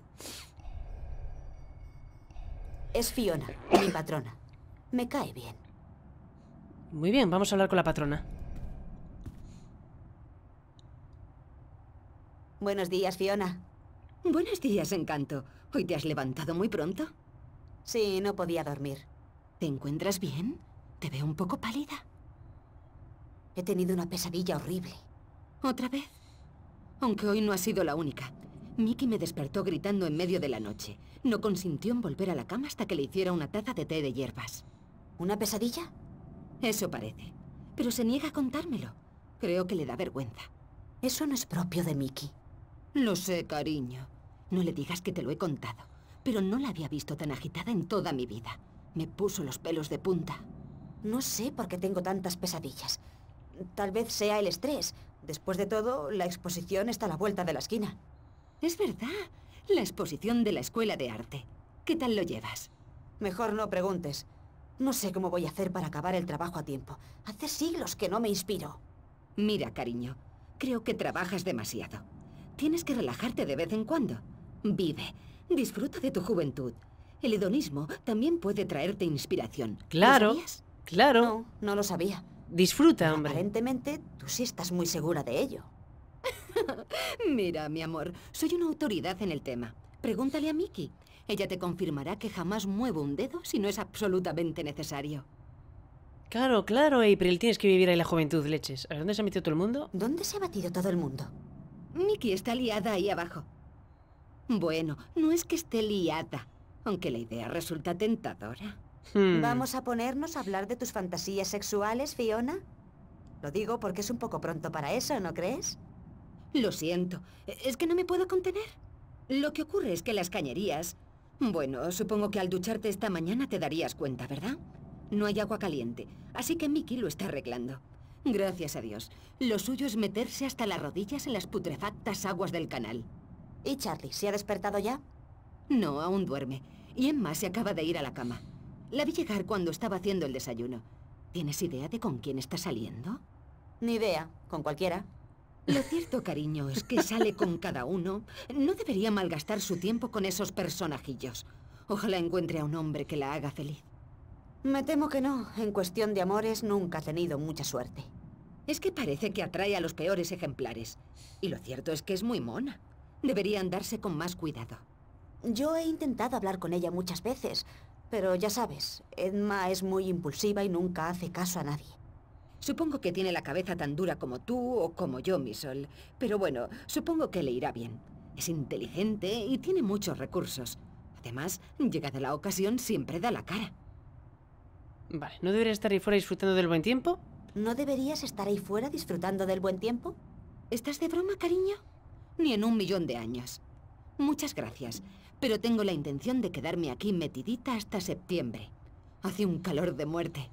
Es Fiona, mi patrona. Me cae bien. Muy bien, vamos a hablar con la patrona. Buenos días, Fiona. Buenos días, Encanto. ¿Hoy te has levantado muy pronto? Sí, no podía dormir. ¿Te encuentras bien? Te veo un poco pálida. He tenido una pesadilla horrible. ¿Otra vez? Aunque hoy no ha sido la única. Mickey me despertó gritando en medio de la noche. No consintió en volver a la cama hasta que le hiciera una taza de té de hierbas. ¿Una pesadilla? Eso parece. Pero se niega a contármelo. Creo que le da vergüenza. Eso no es propio de Mickey. Lo sé, cariño. No le digas que te lo he contado pero no la había visto tan agitada en toda mi vida. Me puso los pelos de punta. No sé por qué tengo tantas pesadillas. Tal vez sea el estrés. Después de todo, la exposición está a la vuelta de la esquina. Es verdad. La exposición de la Escuela de Arte. ¿Qué tal lo llevas? Mejor no preguntes. No sé cómo voy a hacer para acabar el trabajo a tiempo. Hace siglos que no me inspiro. Mira, cariño, creo que trabajas demasiado. Tienes que relajarte de vez en cuando. Vive. Disfruta de tu juventud. El hedonismo también puede traerte inspiración. Claro, claro. No, lo sabía. Disfruta, hombre. Aparentemente, tú sí estás muy segura de ello. <laughs> Mira, mi amor, soy una autoridad en el tema. Pregúntale a Miki. Ella te confirmará que jamás muevo un dedo si no es absolutamente necesario. Claro, claro, April, tienes que vivir ahí la juventud, leches. ¿A dónde se ha metido todo el mundo? ¿Dónde se ha batido todo el mundo? Miki está liada ahí abajo. Bueno, no es que esté liada, aunque la idea resulta tentadora. Hmm. ¿Vamos a ponernos a hablar de tus fantasías sexuales, Fiona? Lo digo porque es un poco pronto para eso, ¿no crees? Lo siento, es que no me puedo contener. Lo que ocurre es que las cañerías... Bueno, supongo que al ducharte esta mañana te darías cuenta, ¿verdad? No hay agua caliente, así que Mickey lo está arreglando. Gracias a Dios. Lo suyo es meterse hasta las rodillas en las putrefactas aguas del canal. ¿Y Charlie, se ha despertado ya? No, aún duerme. Y Emma se acaba de ir a la cama. La vi llegar cuando estaba haciendo el desayuno. ¿Tienes idea de con quién está saliendo? Ni idea. Con cualquiera. Lo cierto, cariño, es que sale con cada uno. No debería malgastar su tiempo con esos personajillos. Ojalá encuentre a un hombre que la haga feliz. Me temo que no. En cuestión de amores nunca ha tenido mucha suerte. Es que parece que atrae a los peores ejemplares. Y lo cierto es que es muy mona. Deberían darse con más cuidado. Yo he intentado hablar con ella muchas veces, pero ya sabes, Edma es muy impulsiva y nunca hace caso a nadie. Supongo que tiene la cabeza tan dura como tú o como yo, Misol. Pero bueno, supongo que le irá bien. Es inteligente y tiene muchos recursos. Además, llegada la ocasión, siempre da la cara. Vale, ¿no deberías estar ahí fuera disfrutando del buen tiempo? ¿No deberías estar ahí fuera disfrutando del buen tiempo? ¿Estás de broma, cariño? ni en un millón de años. Muchas gracias, pero tengo la intención de quedarme aquí metidita hasta septiembre. Hace un calor de muerte.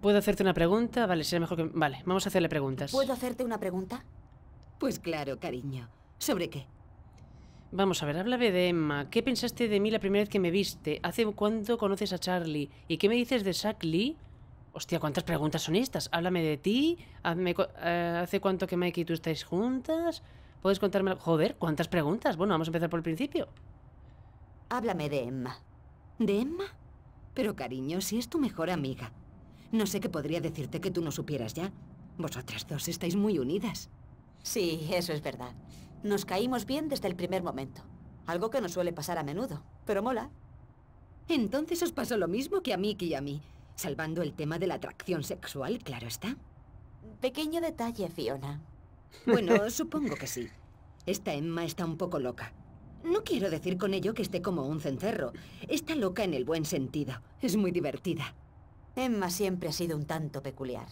¿Puedo hacerte una pregunta? Vale, será mejor que... Vale, vamos a hacerle preguntas. ¿Puedo hacerte una pregunta? Pues claro, cariño. ¿Sobre qué? Vamos a ver, háblame de Emma. ¿Qué pensaste de mí la primera vez que me viste? ¿Hace cuánto conoces a Charlie? ¿Y qué me dices de Zach Lee? Hostia, ¿cuántas preguntas son estas? Háblame de ti, hazme, eh, ¿hace cuánto que Mike y tú estáis juntas? ¿Puedes contarme? Joder, ¿cuántas preguntas? Bueno, vamos a empezar por el principio. Háblame de Emma. ¿De Emma? Pero cariño, si es tu mejor amiga. No sé qué podría decirte que tú no supieras ya. Vosotras dos estáis muy unidas. Sí, eso es verdad. Nos caímos bien desde el primer momento. Algo que no suele pasar a menudo, pero mola. Entonces os pasó lo mismo que a Mickey y a mí. Salvando el tema de la atracción sexual, claro está. Pequeño detalle, Fiona. Bueno, <laughs> supongo que sí. Esta Emma está un poco loca. No quiero decir con ello que esté como un cencerro. Está loca en el buen sentido. Es muy divertida. Emma siempre ha sido un tanto peculiar.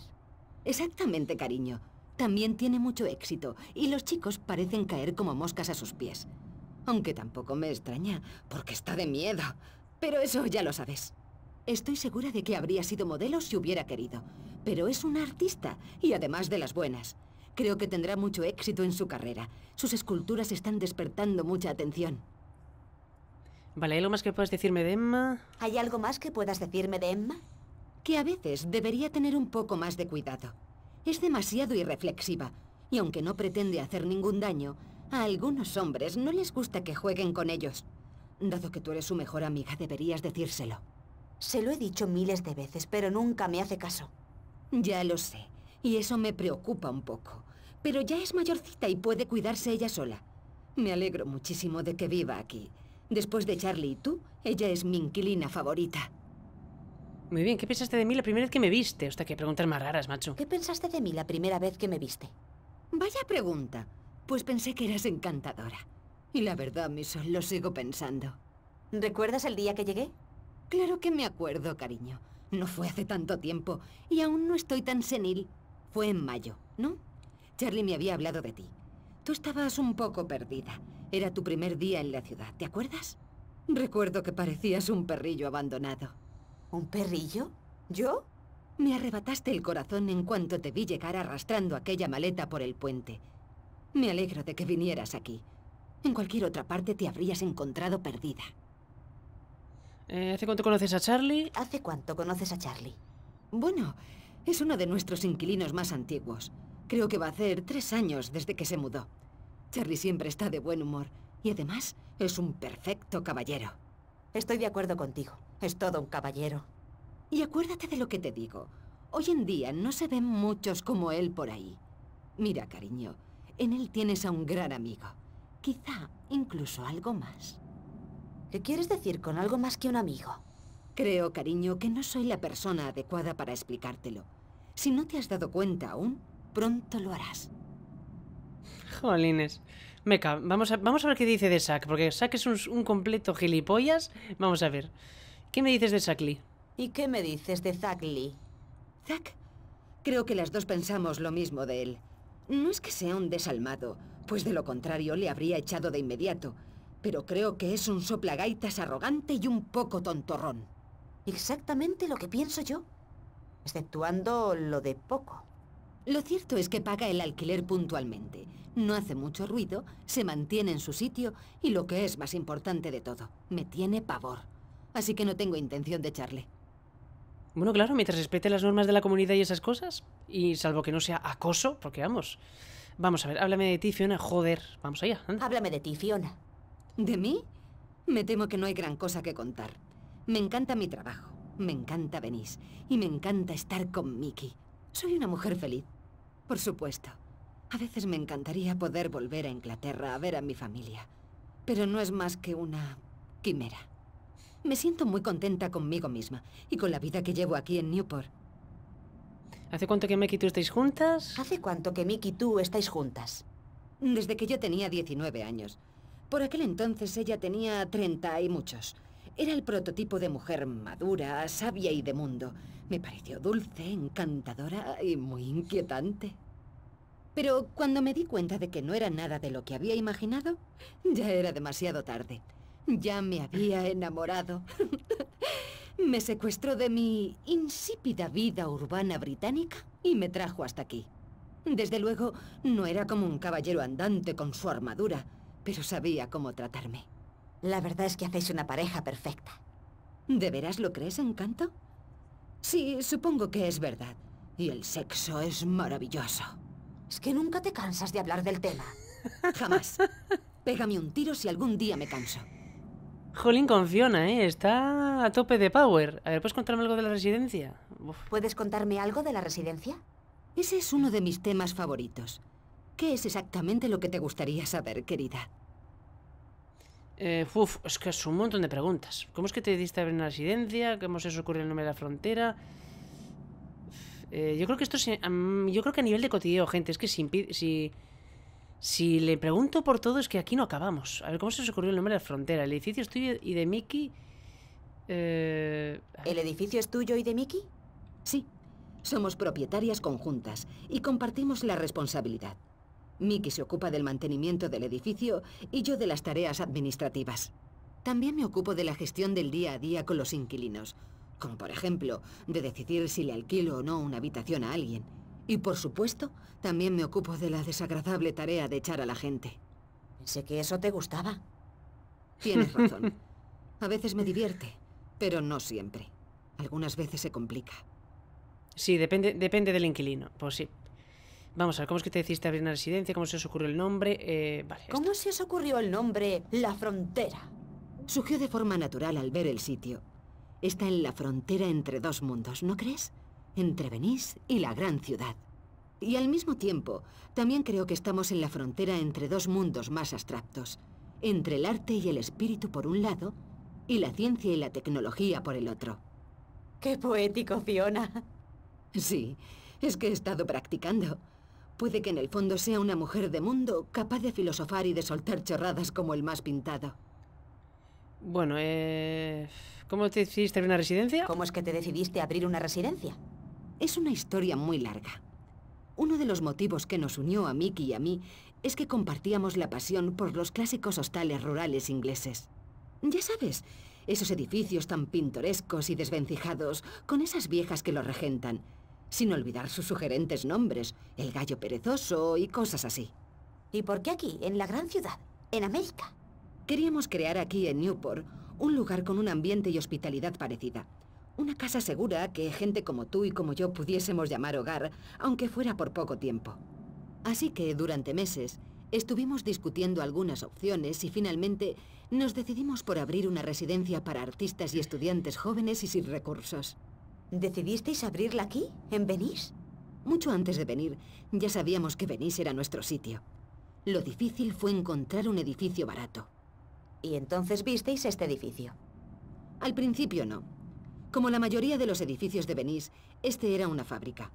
Exactamente, cariño. También tiene mucho éxito y los chicos parecen caer como moscas a sus pies. Aunque tampoco me extraña, porque está de miedo. Pero eso ya lo sabes. Estoy segura de que habría sido modelo si hubiera querido. Pero es una artista, y además de las buenas. Creo que tendrá mucho éxito en su carrera. Sus esculturas están despertando mucha atención. Vale, ¿hay algo más que puedas decirme de Emma? ¿Hay algo más que puedas decirme de Emma? Que a veces debería tener un poco más de cuidado. Es demasiado irreflexiva, y aunque no pretende hacer ningún daño, a algunos hombres no les gusta que jueguen con ellos. Dado que tú eres su mejor amiga, deberías decírselo. Se lo he dicho miles de veces, pero nunca me hace caso. Ya lo sé, y eso me preocupa un poco. Pero ya es mayorcita y puede cuidarse ella sola. Me alegro muchísimo de que viva aquí. Después de Charlie y tú, ella es mi inquilina favorita. Muy bien, ¿qué pensaste de mí la primera vez que me viste? hasta que preguntas más raras, macho. ¿Qué pensaste de mí la primera vez que me viste? Vaya pregunta. Pues pensé que eras encantadora. Y la verdad, sol, lo sigo pensando. ¿Recuerdas el día que llegué? Claro que me acuerdo, cariño. No fue hace tanto tiempo y aún no estoy tan senil. Fue en mayo, ¿no? Charlie me había hablado de ti. Tú estabas un poco perdida. Era tu primer día en la ciudad, ¿te acuerdas? Recuerdo que parecías un perrillo abandonado. ¿Un perrillo? ¿Yo? Me arrebataste el corazón en cuanto te vi llegar arrastrando aquella maleta por el puente. Me alegro de que vinieras aquí. En cualquier otra parte te habrías encontrado perdida. Eh, ¿Hace cuánto conoces a Charlie? ¿Hace cuánto conoces a Charlie? Bueno, es uno de nuestros inquilinos más antiguos. Creo que va a hacer tres años desde que se mudó. Charlie siempre está de buen humor y además es un perfecto caballero. Estoy de acuerdo contigo. Es todo un caballero. Y acuérdate de lo que te digo. Hoy en día no se ven muchos como él por ahí. Mira, cariño, en él tienes a un gran amigo. Quizá incluso algo más. ¿Qué quieres decir con algo más que un amigo? Creo, cariño, que no soy la persona adecuada para explicártelo. Si no te has dado cuenta aún, pronto lo harás. Jolines. Meca, vamos a, vamos a ver qué dice de Zack, porque Zack es un, un, completo gilipollas. Vamos a ver. ¿Qué me dices de Zack Lee? ¿Y qué me dices de Zack Lee? Zack, creo que las dos pensamos lo mismo de él. No es que sea un desalmado, pues de lo contrario le habría echado de inmediato pero creo que es un soplagaitas arrogante y un poco tontorrón. Exactamente lo que pienso yo, exceptuando lo de poco. Lo cierto es que paga el alquiler puntualmente, no hace mucho ruido, se mantiene en su sitio y lo que es más importante de todo, me tiene pavor. Así que no tengo intención de echarle. Bueno, claro, mientras respete las normas de la comunidad y esas cosas, y salvo que no sea acoso, porque vamos... Vamos a ver, háblame de ti, Fiona, joder, vamos allá. Háblame de ti, Fiona. ¿De mí? Me temo que no hay gran cosa que contar. Me encanta mi trabajo, me encanta Venís y me encanta estar con Mickey. Soy una mujer feliz, por supuesto. A veces me encantaría poder volver a Inglaterra a ver a mi familia, pero no es más que una quimera. Me siento muy contenta conmigo misma y con la vida que llevo aquí en Newport. ¿Hace cuánto que Mickey y tú estáis juntas? ¿Hace cuánto que Mickey y tú estáis juntas? Desde que yo tenía 19 años. Por aquel entonces ella tenía 30 y muchos. Era el prototipo de mujer madura, sabia y de mundo. Me pareció dulce, encantadora y muy inquietante. Pero cuando me di cuenta de que no era nada de lo que había imaginado, ya era demasiado tarde. Ya me había enamorado. <laughs> me secuestró de mi insípida vida urbana británica y me trajo hasta aquí. Desde luego, no era como un caballero andante con su armadura pero sabía cómo tratarme. La verdad es que hacéis una pareja perfecta. ¿De veras lo crees, Encanto? Sí, supongo que es verdad. Y el sexo es maravilloso. Es que nunca te cansas de hablar del tema. <laughs> Jamás. Pégame un tiro si algún día me canso. Jolín confiona, ¿eh? Está a tope de power. A ver, ¿puedes contarme algo de la residencia? ¿Puedes contarme algo de la residencia? Ese es uno de mis temas favoritos. ¿Qué es exactamente lo que te gustaría saber, querida? Eh, uf, es que es un montón de preguntas. ¿Cómo es que te diste a ver una residencia? ¿Cómo se os ocurrió el nombre de la frontera? Eh, yo creo que esto Yo creo que a nivel de cotidiano, gente, es que si, si, le pregunto por todo, es que aquí no acabamos. A ver, ¿cómo se os ocurrió el nombre de la frontera? ¿El edificio es tuyo y de Mickey? Eh, ¿El edificio es tuyo y de Mickey? Sí. Somos propietarias conjuntas y compartimos la responsabilidad. Mickey se ocupa del mantenimiento del edificio y yo de las tareas administrativas. También me ocupo de la gestión del día a día con los inquilinos, como por ejemplo, de decidir si le alquilo o no una habitación a alguien. Y por supuesto, también me ocupo de la desagradable tarea de echar a la gente. Pensé que eso te gustaba. Tienes <laughs> razón. A veces me divierte, pero no siempre. Algunas veces se complica. Sí, depende, depende del inquilino, pues sí. Vamos a ver, ¿cómo es que te decidiste abrir una residencia? ¿Cómo se os ocurrió el nombre? Eh, vale, ¿Cómo se os ocurrió el nombre La Frontera? Surgió de forma natural al ver el sitio. Está en la frontera entre dos mundos, ¿no crees? Entre Venís y la gran ciudad. Y al mismo tiempo, también creo que estamos en la frontera entre dos mundos más abstractos. Entre el arte y el espíritu por un lado, y la ciencia y la tecnología por el otro. ¡Qué poético, Fiona! Sí, es que he estado practicando. Puede que en el fondo sea una mujer de mundo, capaz de filosofar y de soltar chorradas como el más pintado. Bueno, eh... ¿cómo te decidiste abrir una residencia? ¿Cómo es que te decidiste abrir una residencia? Es una historia muy larga. Uno de los motivos que nos unió a Mickey y a mí es que compartíamos la pasión por los clásicos hostales rurales ingleses. Ya sabes, esos edificios tan pintorescos y desvencijados, con esas viejas que lo regentan, sin olvidar sus sugerentes nombres, el gallo perezoso y cosas así. ¿Y por qué aquí, en la gran ciudad, en América? Queríamos crear aquí, en Newport, un lugar con un ambiente y hospitalidad parecida. Una casa segura que gente como tú y como yo pudiésemos llamar hogar, aunque fuera por poco tiempo. Así que, durante meses, estuvimos discutiendo algunas opciones y finalmente nos decidimos por abrir una residencia para artistas y estudiantes jóvenes y sin recursos. ¿Decidisteis abrirla aquí, en Venís? Mucho antes de venir, ya sabíamos que Venís era nuestro sitio. Lo difícil fue encontrar un edificio barato. ¿Y entonces visteis este edificio? Al principio no. Como la mayoría de los edificios de Venís, este era una fábrica.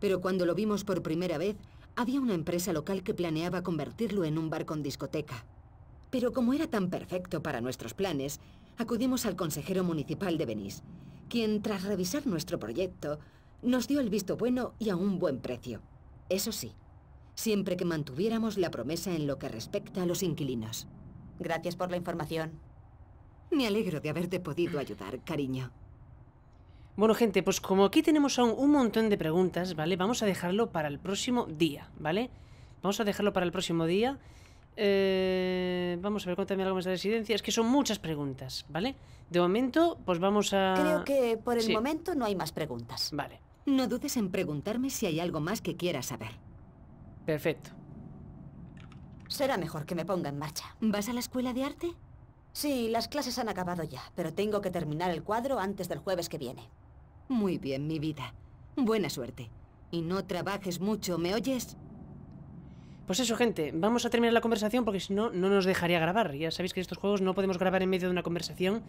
Pero cuando lo vimos por primera vez, había una empresa local que planeaba convertirlo en un bar con discoteca. Pero como era tan perfecto para nuestros planes, acudimos al consejero municipal de Benís quien tras revisar nuestro proyecto nos dio el visto bueno y a un buen precio. Eso sí, siempre que mantuviéramos la promesa en lo que respecta a los inquilinos. Gracias por la información. Me alegro de haberte podido ayudar, cariño. Bueno, gente, pues como aquí tenemos aún un montón de preguntas, ¿vale? Vamos a dejarlo para el próximo día, ¿vale? Vamos a dejarlo para el próximo día. Eh, vamos a ver, cuéntame algo más de residencia. Es que son muchas preguntas, ¿vale? De momento, pues vamos a... Creo que por el momento no hay más preguntas. Vale. No dudes en preguntarme si hay algo más que quieras saber. Perfecto. Será mejor que me ponga en marcha. ¿Vas a la escuela de arte? Sí, las clases han acabado ya, pero tengo que terminar el cuadro antes del jueves que viene. Muy bien, mi vida. Buena suerte. Y no trabajes mucho, ¿me oyes? Pues eso, gente, vamos a terminar la conversación porque si no, no nos dejaría grabar. Ya sabéis que en estos juegos no podemos grabar en medio de una conversación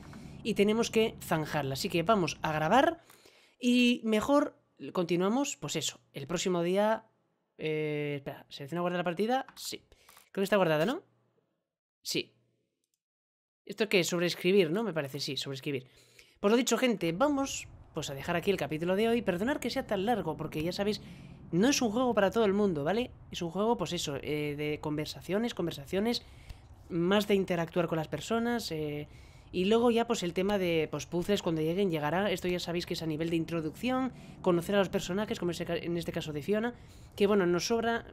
y tenemos que zanjarla. Así que vamos a grabar y mejor continuamos, pues eso, el próximo día... Eh, espera, ¿selecciona guardar la partida? Sí. Creo que está guardada, ¿no? Sí. ¿Esto qué es? Sobreescribir, ¿no? Me parece, sí, sobreescribir. Pues lo dicho, gente, vamos pues a dejar aquí el capítulo de hoy. Perdonar que sea tan largo porque ya sabéis no es un juego para todo el mundo, ¿vale? Es un juego, pues eso, eh, de conversaciones, conversaciones, más de interactuar con las personas, eh, y luego ya pues el tema de puces cuando lleguen llegará, esto ya sabéis que es a nivel de introducción, conocer a los personajes, como en este caso de Fiona, que bueno, nos sobra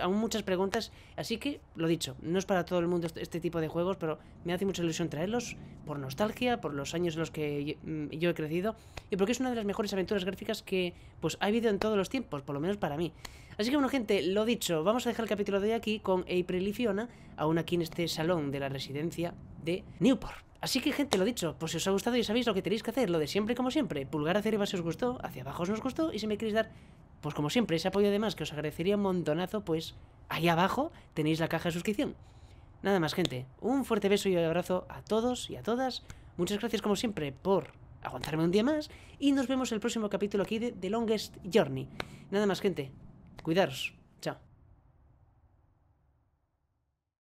aún muchas preguntas, así que lo dicho, no es para todo el mundo este, este tipo de juegos, pero me hace mucha ilusión traerlos por nostalgia, por los años en los que mm, yo, he crecido y porque es una de las mejores aventuras gráficas que pues ha habido en todos los tiempos, por lo menos para mí. Así que bueno gente, lo dicho, vamos a dejar el capítulo de hoy aquí con April y Fiona, aún aquí en este salón de la residencia de Newport. Así que gente, lo dicho, pues si os ha gustado y sabéis lo que tenéis que hacer, lo de siempre como siempre, pulgar hacia arriba si os gustó, hacia abajo si os gustó, y si me queréis dar, pues como siempre, ese apoyo además que os agradecería un montonazo, pues ahí abajo tenéis la caja de suscripción. Nada más gente, un fuerte beso y un abrazo a todos y a todas, muchas gracias como siempre por aguantarme un día más, y nos vemos el próximo capítulo aquí de The Longest Journey. Nada más gente, cuidaros.